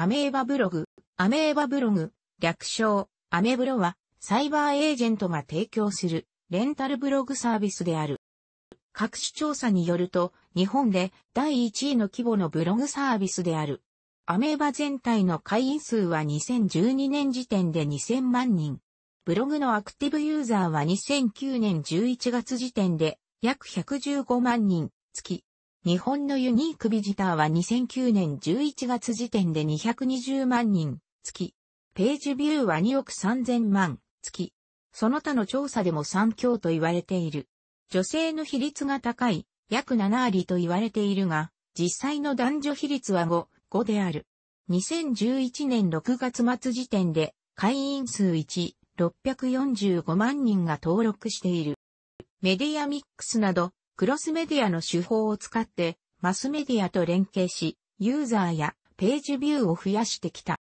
アメーバブログ、アメーバブログ、略称、アメブロは、サイバーエージェントが提供する、レンタルブログサービスである。各種調査によると、日本で第1位の規模のブログサービスである。アメーバ全体の会員数は2012年時点で2000万人。ブログのアクティブユーザーは2009年11月時点で約115万人、月日本のユニークビジターは2009年11月時点で220万人、月。ページビューは2億3000万、月。その他の調査でも3強と言われている。女性の比率が高い、約7割と言われているが、実際の男女比率は5、5である。2011年6月末時点で、会員数1、645万人が登録している。メディアミックスなど、クロスメディアの手法を使って、マスメディアと連携し、ユーザーやページビューを増やしてきた。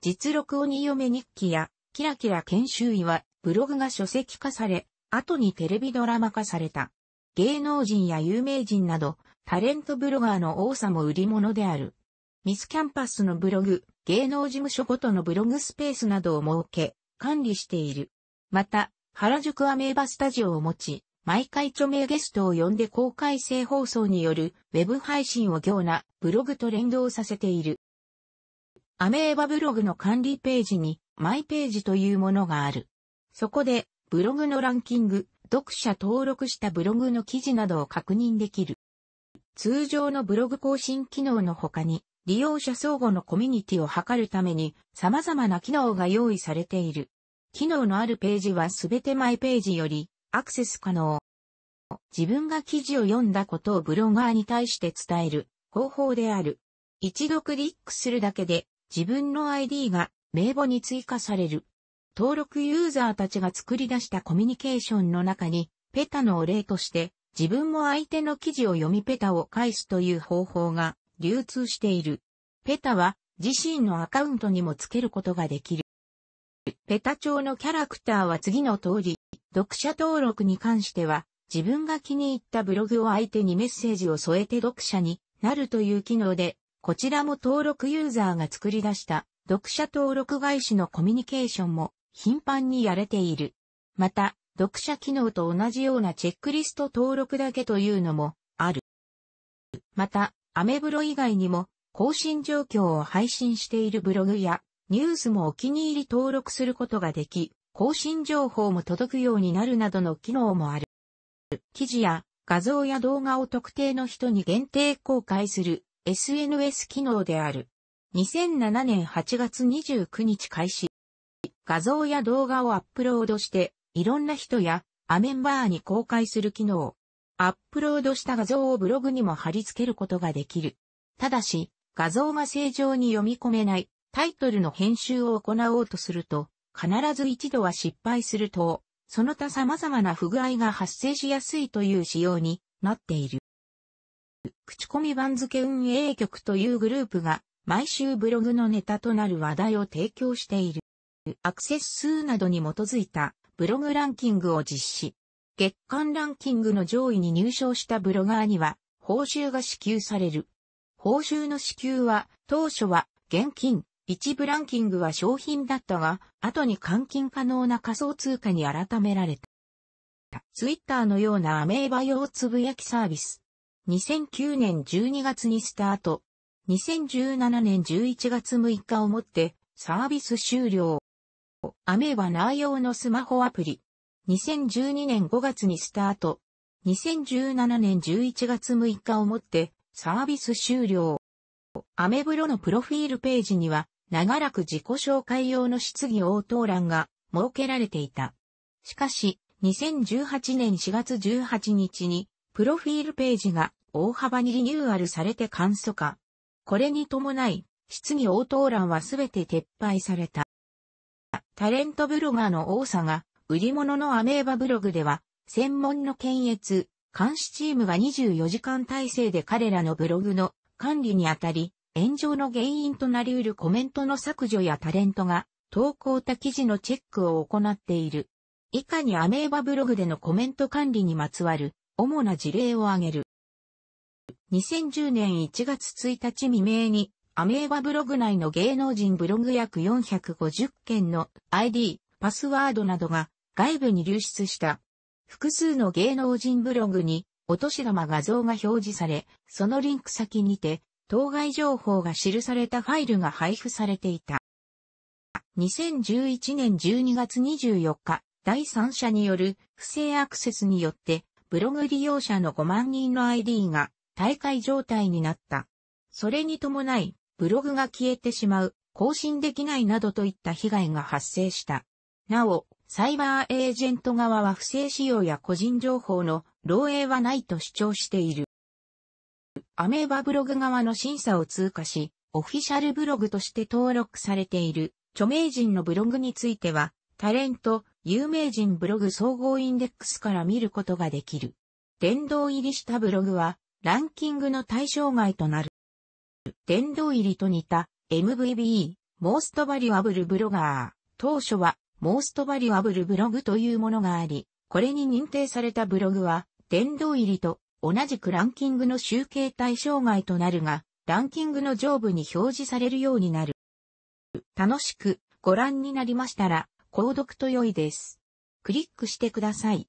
実録鬼嫁日記や、キラキラ研修医は、ブログが書籍化され、後にテレビドラマ化された。芸能人や有名人など、タレントブロガーの多さも売り物である。ミスキャンパスのブログ、芸能事務所ごとのブログスペースなどを設け、管理している。また、原宿アメーバスタジオを持ち、毎回著名ゲストを呼んで公開性放送によるウェブ配信を行なブログと連動させている。アメーバブログの管理ページにマイページというものがある。そこでブログのランキング、読者登録したブログの記事などを確認できる。通常のブログ更新機能の他に、利用者相互のコミュニティを図るために様々な機能が用意されている。機能のあるページはすべてマイページよりアクセス可能。自分が記事を読んだことをブロガーに対して伝える方法である。一度クリックするだけで自分の ID が名簿に追加される。登録ユーザーたちが作り出したコミュニケーションの中に、ペタのお礼として、自分も相手の記事を読みペタを返すという方法が流通している。ペタは自身のアカウントにもつけることができる。ペタ帳のキャラクターは次の通り、読者登録に関しては、自分が気に入ったブログを相手にメッセージを添えて読者になるという機能で、こちらも登録ユーザーが作り出した読者登録外社のコミュニケーションも頻繁にやれている。また、読者機能と同じようなチェックリスト登録だけというのもある。また、アメブロ以外にも更新状況を配信しているブログやニュースもお気に入り登録することができ、更新情報も届くようになるなどの機能もある。記事や画像や動画を特定の人に限定公開する SNS 機能である。2007年8月29日開始。画像や動画をアップロードして、いろんな人やアメンバーに公開する機能。アップロードした画像をブログにも貼り付けることができる。ただし、画像が正常に読み込めないタイトルの編集を行おうとすると、必ず一度は失敗すると、その他様々な不具合が発生しやすいという仕様になっている。口コミ番付運営局というグループが毎週ブログのネタとなる話題を提供している。アクセス数などに基づいたブログランキングを実施。月間ランキングの上位に入賞したブロガーには報酬が支給される。報酬の支給は当初は現金、一部ランキングは商品だったが、後に換金可能な仮想通貨に改められた。ツイッターのようなアメーバ用つぶやきサービス。2009年12月にスタート。2017年11月6日をもってサービス終了。アメーバ内容のスマホアプリ。2012年5月にスタート。2017年11月6日をもってサービス終了。アメブロのプロフィールページには長らく自己紹介用の質疑応答欄が設けられていた。しかし、2018年4月18日に、プロフィールページが大幅にリニューアルされて簡素化。これに伴い、質疑応答欄はすべて撤廃された。タレントブロガーの多さが、売り物のアメーバブログでは、専門の検閲、監視チームが24時間体制で彼らのブログの管理にあたり、炎上の原因となり得るコメントの削除やタレントが投稿た記事のチェックを行っている。以下にアメーバブログでのコメント管理にまつわる主な事例を挙げる。2010年1月1日未明にアメーバブログ内の芸能人ブログ約450件の ID、パスワードなどが外部に流出した。複数の芸能人ブログにお年玉画像が表示され、そのリンク先にて当該情報が記されたファイルが配布されていた。2011年12月24日、第三者による不正アクセスによって、ブログ利用者の5万人の ID が大会状態になった。それに伴い、ブログが消えてしまう、更新できないなどといった被害が発生した。なお、サイバーエージェント側は不正使用や個人情報の漏洩はないと主張している。アメーバブログ側の審査を通過し、オフィシャルブログとして登録されている、著名人のブログについては、タレント、有名人ブログ総合インデックスから見ることができる。殿堂入りしたブログは、ランキングの対象外となる。殿堂入りと似た MVB、モーストバリ e アブルブロガー。当初は、モーストバリ b アブルブログというものがあり、これに認定されたブログは、殿堂入りと同じくランキングの集計対象外となるが、ランキングの上部に表示されるようになる。楽しくご覧になりましたら、購読と良いです。クリックしてください。